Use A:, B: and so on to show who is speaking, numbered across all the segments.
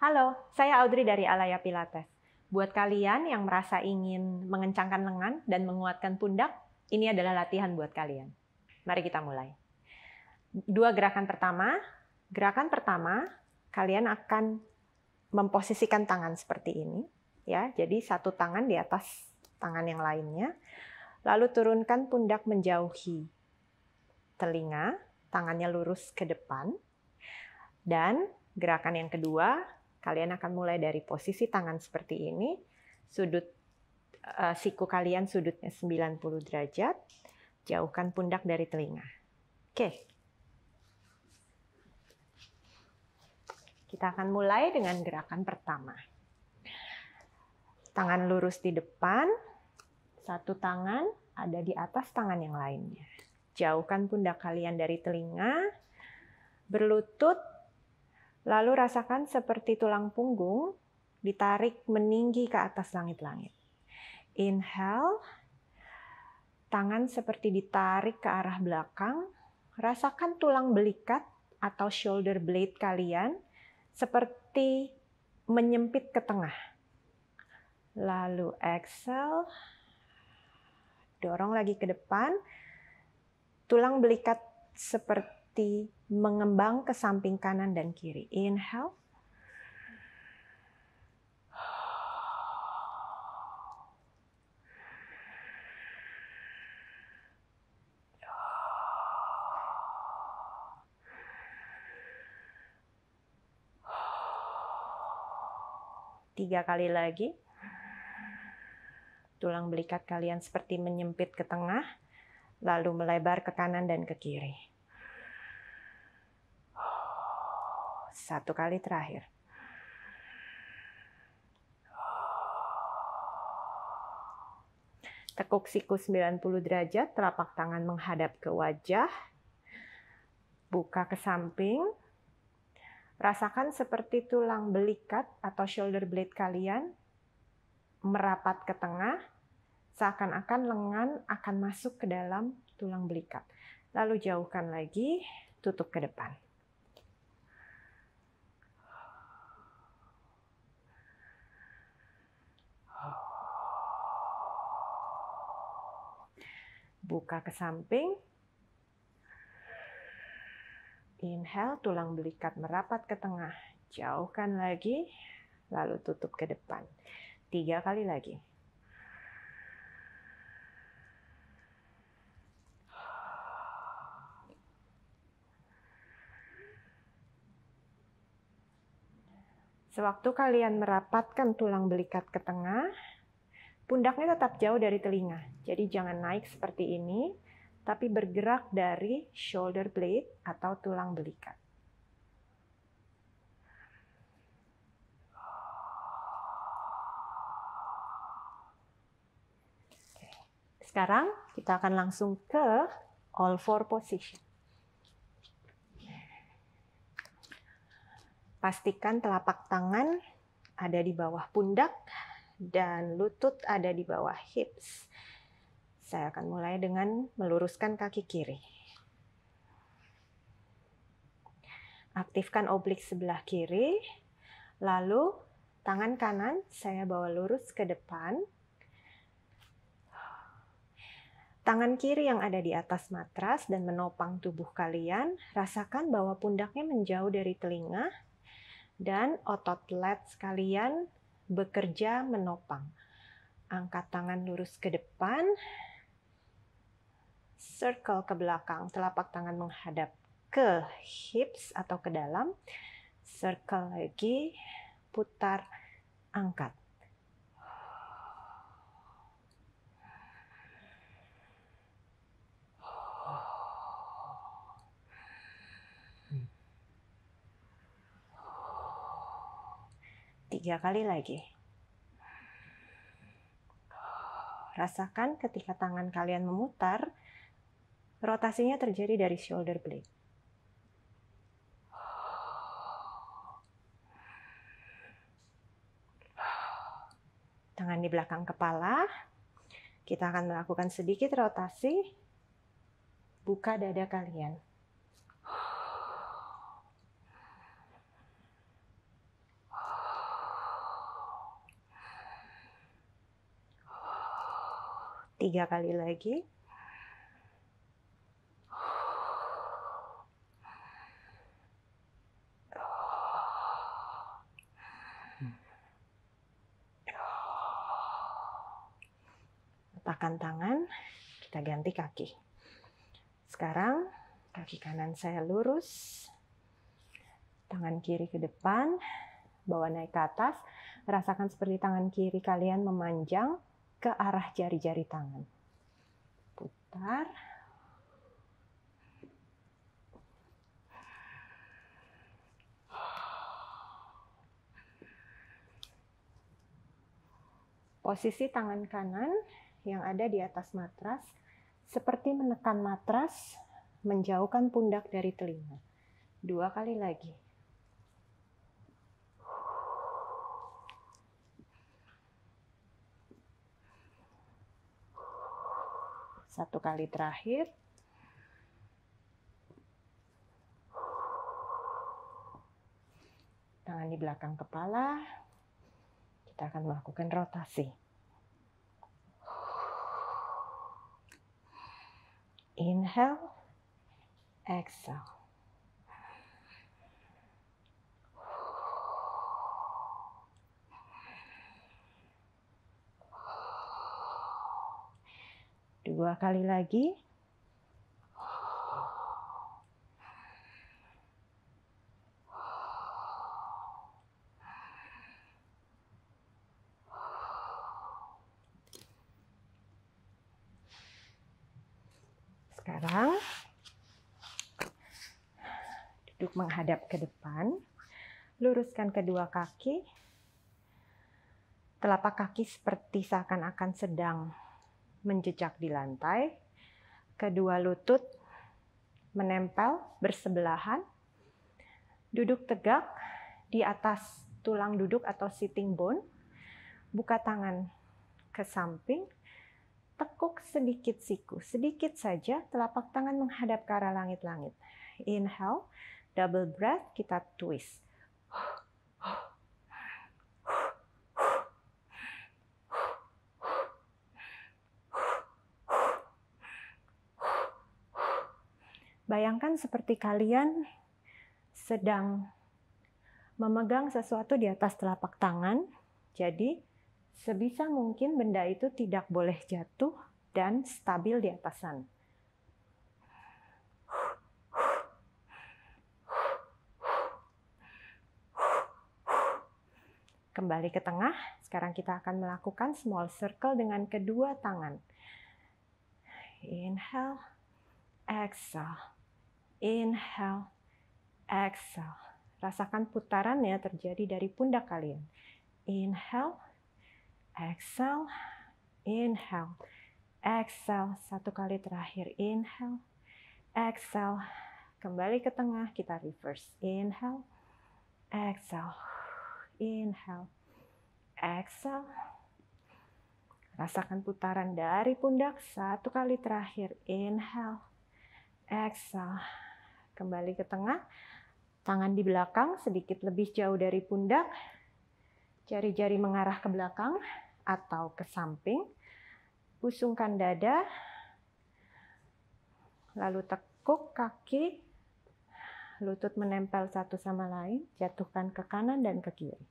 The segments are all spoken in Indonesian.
A: Halo, saya Audrey dari Alaya Pilates. Buat kalian yang merasa ingin mengencangkan lengan dan menguatkan pundak, ini adalah latihan buat kalian. Mari kita mulai. Dua gerakan pertama. Gerakan pertama, kalian akan memposisikan tangan seperti ini, ya. Jadi satu tangan di atas tangan yang lainnya. Lalu turunkan pundak menjauhi telinga, tangannya lurus ke depan. Dan gerakan yang kedua, Kalian akan mulai dari posisi tangan seperti ini, sudut uh, siku kalian sudutnya 90 derajat, jauhkan pundak dari telinga. Oke. Kita akan mulai dengan gerakan pertama. Tangan lurus di depan, satu tangan ada di atas tangan yang lainnya. Jauhkan pundak kalian dari telinga, berlutut Lalu rasakan seperti tulang punggung ditarik meninggi ke atas langit-langit. Inhale, tangan seperti ditarik ke arah belakang. Rasakan tulang belikat atau shoulder blade kalian seperti menyempit ke tengah. Lalu exhale, dorong lagi ke depan. Tulang belikat seperti hati mengembang ke samping kanan dan kiri. Inhale. Tiga kali lagi. Tulang belikat kalian seperti menyempit ke tengah, lalu melebar ke kanan dan ke kiri. Satu kali terakhir. Tekuk siku 90 derajat, telapak tangan menghadap ke wajah. Buka ke samping. Rasakan seperti tulang belikat atau shoulder blade kalian merapat ke tengah, seakan-akan lengan akan masuk ke dalam tulang belikat. Lalu jauhkan lagi, tutup ke depan. Buka ke samping. Inhale, tulang belikat merapat ke tengah. Jauhkan lagi, lalu tutup ke depan. Tiga kali lagi. Sewaktu kalian merapatkan tulang belikat ke tengah, Pundaknya tetap jauh dari telinga, jadi jangan naik seperti ini, tapi bergerak dari shoulder blade atau tulang belikat. Sekarang kita akan langsung ke all four position. Pastikan telapak tangan ada di bawah pundak, dan lutut ada di bawah hips. Saya akan mulai dengan meluruskan kaki kiri. Aktifkan oblik sebelah kiri, lalu tangan kanan saya bawa lurus ke depan. Tangan kiri yang ada di atas matras dan menopang tubuh kalian, rasakan bahwa pundaknya menjauh dari telinga dan otot lats kalian bekerja menopang. Angkat tangan lurus ke depan, circle ke belakang, telapak tangan menghadap ke hips atau ke dalam, circle lagi, putar, angkat. Tiga kali lagi. Rasakan ketika tangan kalian memutar, rotasinya terjadi dari shoulder blade. Tangan di belakang kepala, kita akan melakukan sedikit rotasi, buka dada kalian. tiga kali lagi letakkan tangan kita ganti kaki sekarang kaki kanan saya lurus tangan kiri ke depan bawa naik ke atas rasakan seperti tangan kiri kalian memanjang ke arah jari-jari tangan. Putar. Posisi tangan kanan yang ada di atas matras seperti menekan matras, menjauhkan pundak dari telinga. Dua kali lagi. satu kali terakhir tangan di belakang kepala kita akan melakukan rotasi inhale exhale Dua kali lagi. Sekarang duduk menghadap ke depan. Luruskan kedua kaki. Telapak kaki seperti seakan-akan sedang menjejak di lantai, kedua lutut menempel bersebelahan, duduk tegak di atas tulang duduk atau sitting bone, buka tangan ke samping, tekuk sedikit siku, sedikit saja telapak tangan menghadap ke arah langit-langit. Inhale, double breath, kita twist. Bayangkan seperti kalian sedang memegang sesuatu di atas telapak tangan. Jadi, sebisa mungkin benda itu tidak boleh jatuh dan stabil di atasan. Kembali ke tengah, sekarang kita akan melakukan small circle dengan kedua tangan. Inhale, exhale. Inhale, exhale. Rasakan putarannya terjadi dari pundak kalian. Inhale, exhale, inhale, exhale. Satu kali terakhir, inhale, exhale. Kembali ke tengah, kita reverse. Inhale, exhale, inhale, exhale. Rasakan putaran dari pundak satu kali terakhir. Inhale, exhale kembali ke tengah. Tangan di belakang, sedikit lebih jauh dari pundak. Jari-jari mengarah ke belakang atau ke samping. Usungkan dada. Lalu tekuk kaki. Lutut menempel satu sama lain. Jatuhkan ke kanan dan ke kiri.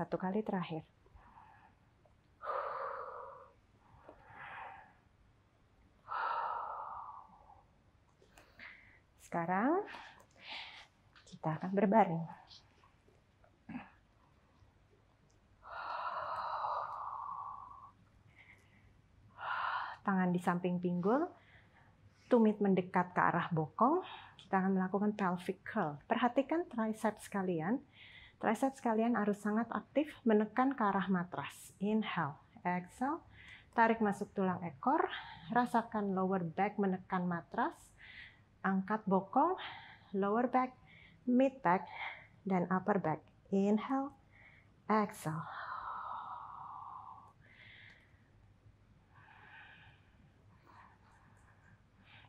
A: satu kali terakhir. Sekarang kita akan berbaring. Tangan di samping pinggul, tumit mendekat ke arah bokong. Kita akan melakukan pelvic curl. Perhatikan triceps kalian Triceps kalian harus sangat aktif menekan ke arah matras. Inhale, exhale. Tarik masuk tulang ekor, rasakan lower back menekan matras, angkat bokong, lower back, mid back, dan upper back. Inhale, exhale.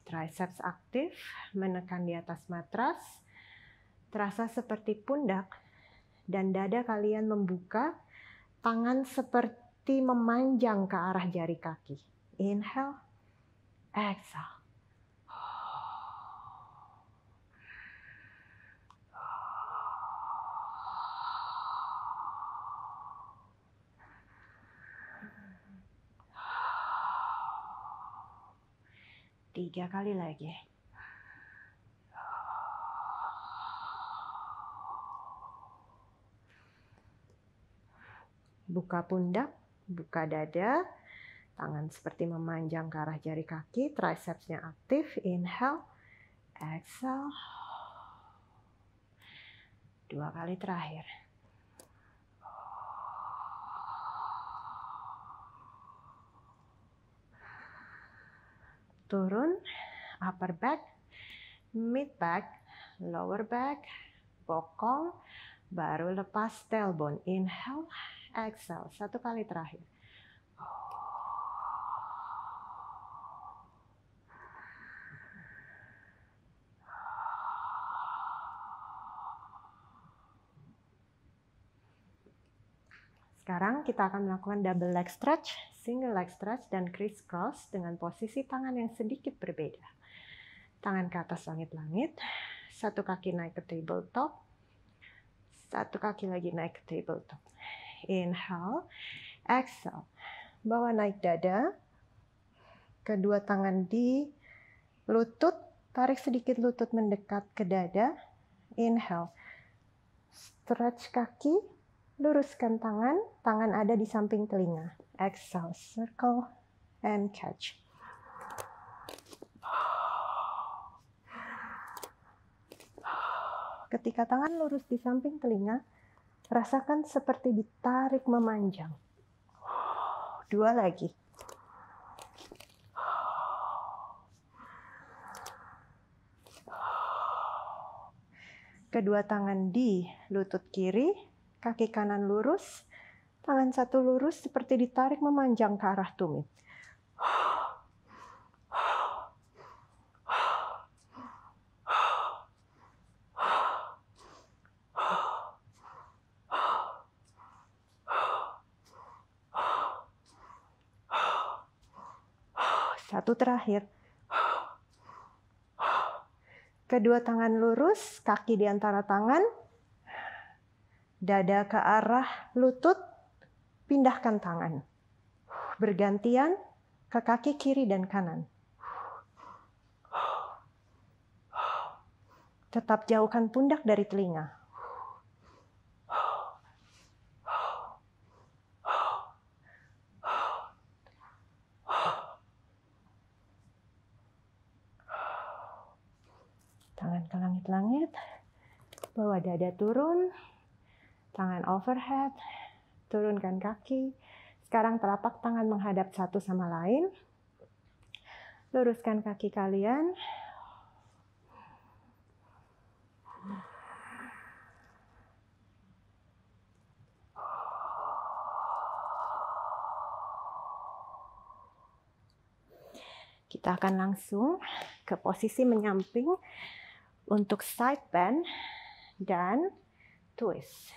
A: Triceps aktif, menekan di atas matras, terasa seperti pundak dan dada kalian membuka, tangan seperti memanjang ke arah jari kaki. Inhale, exhale. tiga kali lagi. buka pundak, buka dada, tangan seperti memanjang ke arah jari kaki, tricepsnya aktif, inhale, exhale, dua kali terakhir. Turun, upper back, mid back, lower back, bokong, baru lepas tailbone, inhale, exhale satu kali terakhir Sekarang kita akan melakukan double leg stretch, single leg stretch, dan crisscross dengan posisi tangan yang sedikit berbeda. Tangan ke atas langit-langit, satu kaki naik ke tabletop, satu kaki lagi naik ke tabletop. Inhale. Exhale. Bawa naik dada. Kedua tangan di lutut. Tarik sedikit lutut mendekat ke dada. Inhale. Stretch kaki. Luruskan tangan. Tangan ada di samping telinga. Exhale. Circle and catch. Ketika tangan lurus di samping telinga, Rasakan seperti ditarik memanjang. Dua lagi. Kedua tangan di lutut kiri, kaki kanan lurus, tangan satu lurus seperti ditarik memanjang ke arah tumit. Satu terakhir. Kedua tangan lurus, kaki di antara tangan, dada ke arah lutut, pindahkan tangan. Bergantian ke kaki kiri dan kanan. Tetap jauhkan pundak dari telinga. langit, bawa dada turun, tangan overhead, turunkan kaki. Sekarang telapak tangan menghadap satu sama lain. Luruskan kaki kalian. Kita akan langsung ke posisi menyamping untuk side bend dan twist.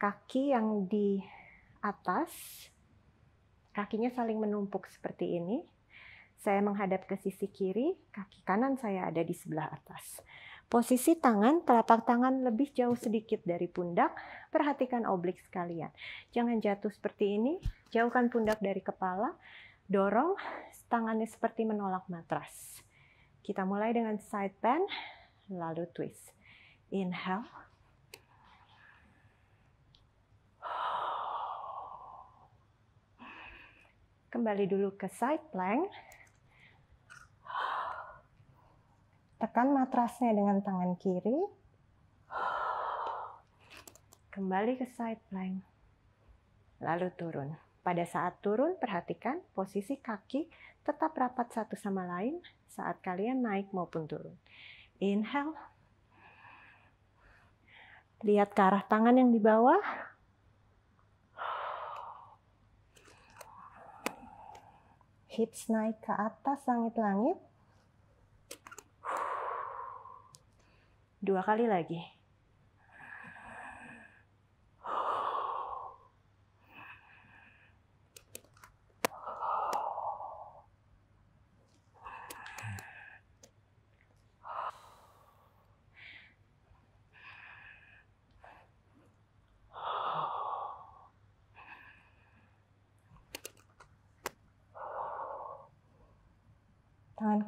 A: Kaki yang di atas, kakinya saling menumpuk seperti ini. Saya menghadap ke sisi kiri, kaki kanan saya ada di sebelah atas. Posisi tangan, telapak tangan lebih jauh sedikit dari pundak. Perhatikan oblik sekalian. Jangan jatuh seperti ini, jauhkan pundak dari kepala. Dorong, tangannya seperti menolak matras. Kita mulai dengan side bend, lalu twist. Inhale. Kembali dulu ke side plank. Tekan matrasnya dengan tangan kiri. Kembali ke side plank. Lalu turun. Pada saat turun, perhatikan posisi kaki tetap rapat satu sama lain saat kalian naik maupun turun. Inhale. Lihat ke arah tangan yang di bawah. Hips naik ke atas langit-langit. Dua kali lagi.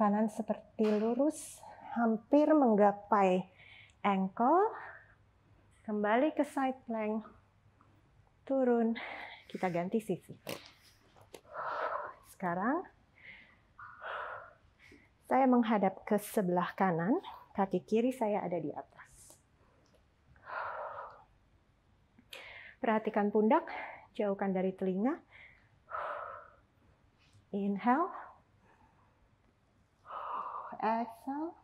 A: kanan seperti lurus, hampir menggapai ankle. Kembali ke side plank. Turun. Kita ganti sisi. Sekarang saya menghadap ke sebelah kanan, kaki kiri saya ada di atas. Perhatikan pundak, jauhkan dari telinga. Inhale exhale.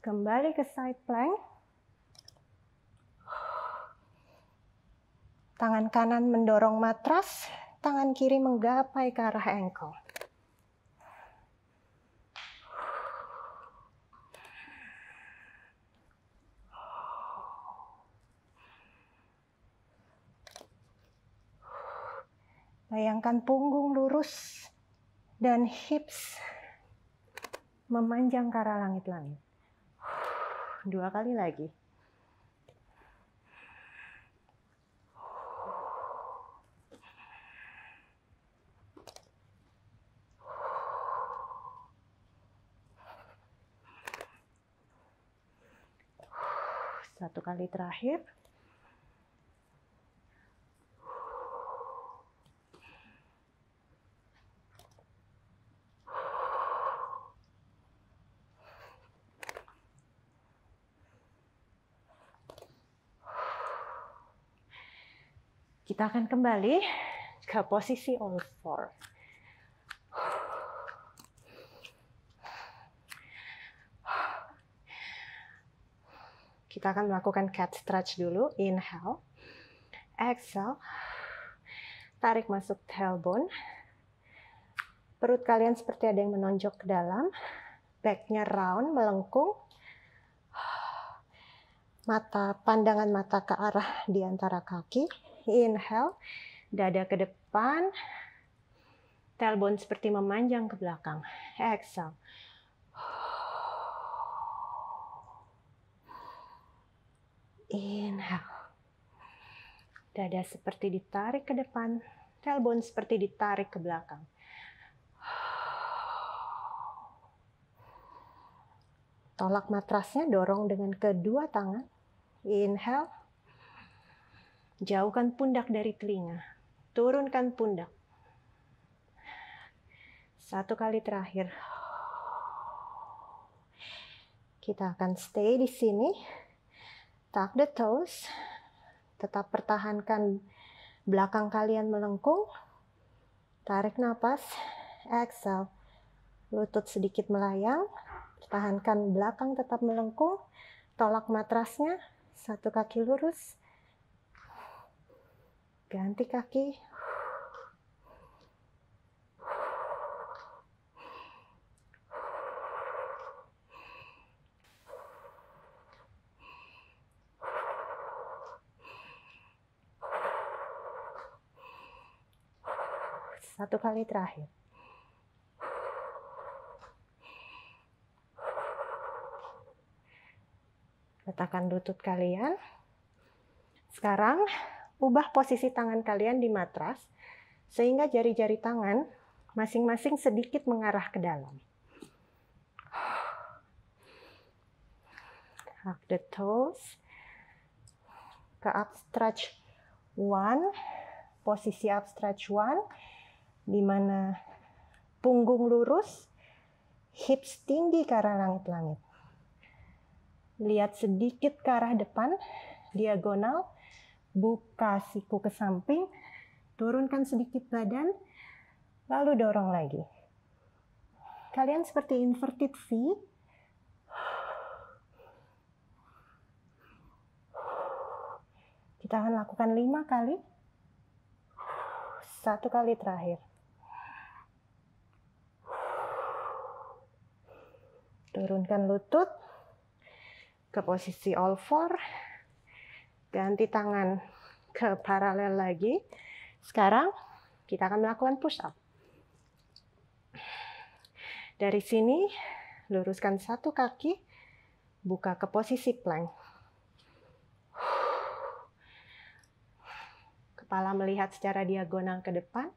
A: Kembali ke side plank. Tangan kanan mendorong matras, tangan kiri menggapai ke arah ankle. Bayangkan punggung lurus dan hips memanjang ke arah langit-langit. Dua kali lagi. Satu kali terakhir. Kita akan kembali ke posisi all four. Kita akan melakukan cat stretch dulu. Inhale. Exhale. Tarik masuk tailbone. Perut kalian seperti ada yang menonjok ke dalam. Backnya round, melengkung mata pandangan mata ke arah di antara kaki inhale, dada ke depan, tailbone seperti memanjang ke belakang. Exhale. Inhale. Dada seperti ditarik ke depan, tailbone seperti ditarik ke belakang. Tolak matrasnya, dorong dengan kedua tangan. Inhale. Jauhkan pundak dari telinga. Turunkan pundak. Satu kali terakhir. Kita akan stay di sini. Tuck the toes. Tetap pertahankan belakang kalian melengkung. Tarik nafas. Exhale. Lutut sedikit melayang. Pertahankan belakang tetap melengkung. Tolak matrasnya. Satu kaki lurus ganti kaki satu kali terakhir letakkan lutut kalian sekarang ubah posisi tangan kalian di matras sehingga jari-jari tangan masing-masing sedikit mengarah ke dalam. Hug the toes. Ke up stretch one. Posisi up stretch one. Di mana punggung lurus, hips tinggi ke arah langit-langit. Lihat sedikit ke arah depan, diagonal buka siku ke samping, turunkan sedikit badan, lalu dorong lagi. Kalian seperti inverted V. Kita akan lakukan lima kali. Satu kali terakhir. Turunkan lutut ke posisi all four ganti tangan ke paralel lagi. Sekarang kita akan melakukan push up. Dari sini, luruskan satu kaki, buka ke posisi plank. Kepala melihat secara diagonal ke depan,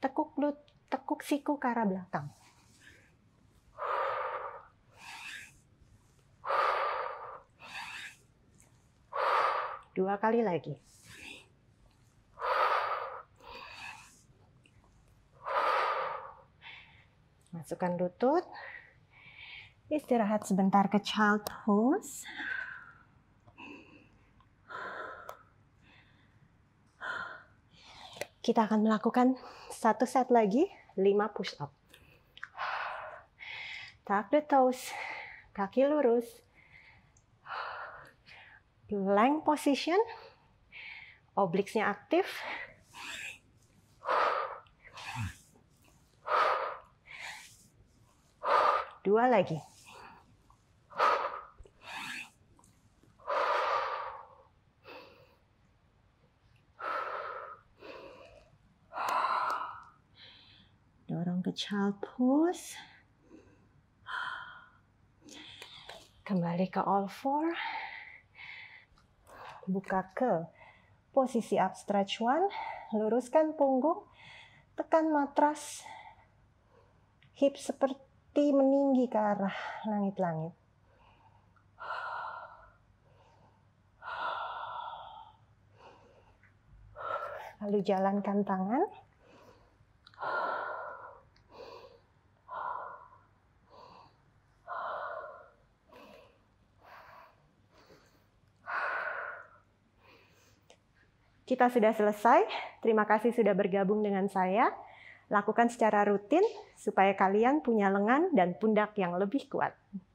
A: tekuk lutut, tekuk siku ke arah belakang. Dua kali lagi. Masukkan lutut. Istirahat sebentar ke child pose. Kita akan melakukan satu set lagi, lima push up. Tuck the toes, kaki lurus, plank position. Obliquesnya aktif. Dua lagi. Dorong ke child pose. Kembali ke all four buka ke. Posisi up stretch one, luruskan punggung, tekan matras, hip seperti meninggi ke arah langit-langit. Lalu jalankan tangan kita sudah selesai. Terima kasih sudah bergabung dengan saya. Lakukan secara rutin supaya kalian punya lengan dan pundak yang lebih kuat.